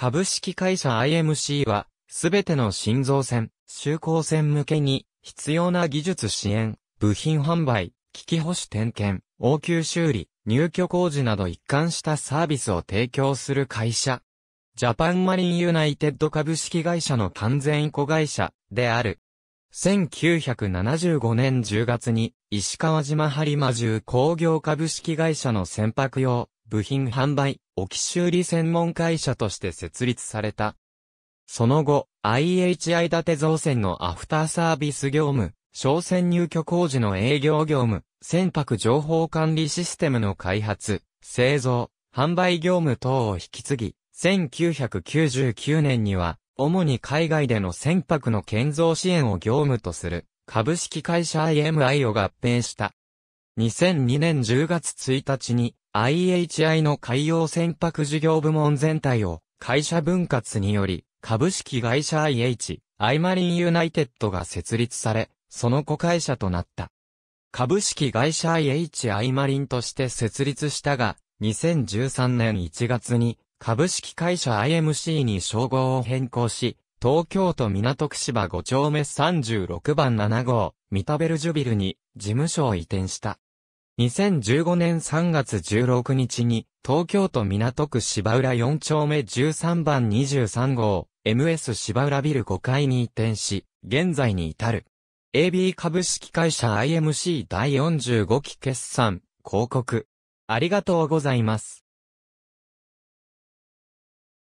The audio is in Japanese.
株式会社 IMC は、すべての新造船、就航船向けに、必要な技術支援、部品販売、機器保守点検、応急修理、入居工事など一貫したサービスを提供する会社。ジャパンマリンユナイテッド株式会社の完全行会社である。1975年10月に石川島播磨重工業株式会社の船舶用部品販売、置き修理専門会社として設立された。その後、IHI 建て造船のアフターサービス業務、商船入居工事の営業業務、船舶情報管理システムの開発、製造、販売業務等を引き継ぎ、1999年には、主に海外での船舶の建造支援を業務とする、株式会社 IMI を合併した。2002年10月1日に、IHI の海洋船舶事業部門全体を会社分割により、株式会社 IH、アイマリンユナイテッドが設立され、その子会社となった。株式会社 IH アイマリンとして設立したが、2013年1月に株式会社 IMC に称号を変更し、東京都港区芝5丁目36番7号、ミタベルジュビルに事務所を移転した。2015年3月16日に、東京都港区芝浦4丁目13番23号、MS 芝浦ビル5階に移転し、現在に至る。AB 株式会社 IMC 第45期決算、広告。ありがとうございます。